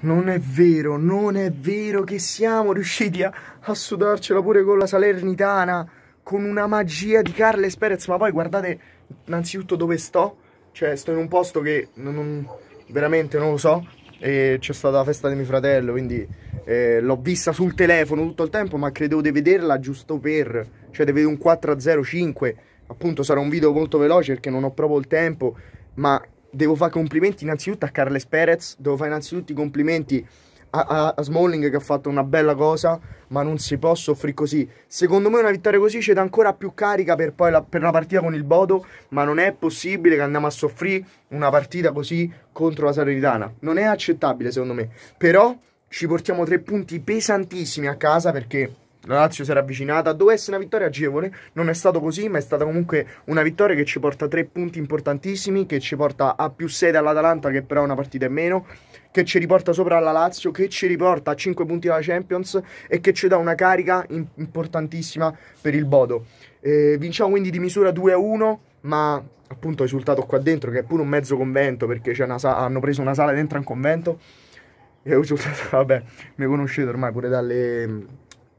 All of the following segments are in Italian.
non è vero, non è vero che siamo riusciti a, a sudarcela pure con la Salernitana, con una magia di Carles Perez, ma poi guardate innanzitutto dove sto, cioè sto in un posto che non, non, veramente non lo so, e c'è stata la festa di mio fratello, quindi eh, l'ho vista sul telefono tutto il tempo, ma credevo di vederla giusto per, cioè di vedere un 4-0-5, appunto sarà un video molto veloce perché non ho proprio il tempo, ma devo fare complimenti innanzitutto a Carles Perez, devo fare innanzitutto i complimenti a, a, a, Smalling che ha fatto una bella cosa, ma non si può soffrire così. Secondo me una vittoria così c'è dà ancora più carica per, poi la, per una partita con il Bodo, ma non è possibile che andiamo a soffrire una partita così contro la Salernitana. Non è accettabile secondo me, però ci portiamo tre punti pesantissimi a casa perché la Lazio si era avvicinata, doveva essere una vittoria agevole, non è stato così, ma è stata comunque una vittoria che ci porta tre punti importantissimi, che ci porta a più 6 all'Atalanta, che però è una partita in meno, che ci riporta sopra alla Lazio, che ci riporta a 5 punti dalla Champions e che ci dà una carica importantissima per il Bodo. Eh, vinciamo quindi di misura 2-1, ma appunto risultato qua dentro, che è pure un mezzo convento, perché hanno preso una sala dentro a un convento, e risultato, vabbè, mi conoscete ormai pure dalle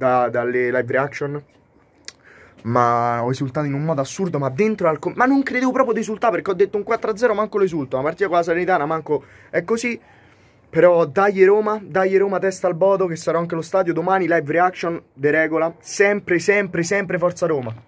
da, dalle live reaction ma ho esultato in un modo assurdo, ma dentro al... Ma non credevo proprio di esultare perché ho detto un 4-0, manco lo esulto, la partita con la Salernitana, manco... È così, però dai Roma, dai Roma testa al bodo che sarò anche allo stadio domani, live reaction, de regola, sempre, sempre, sempre Forza Roma.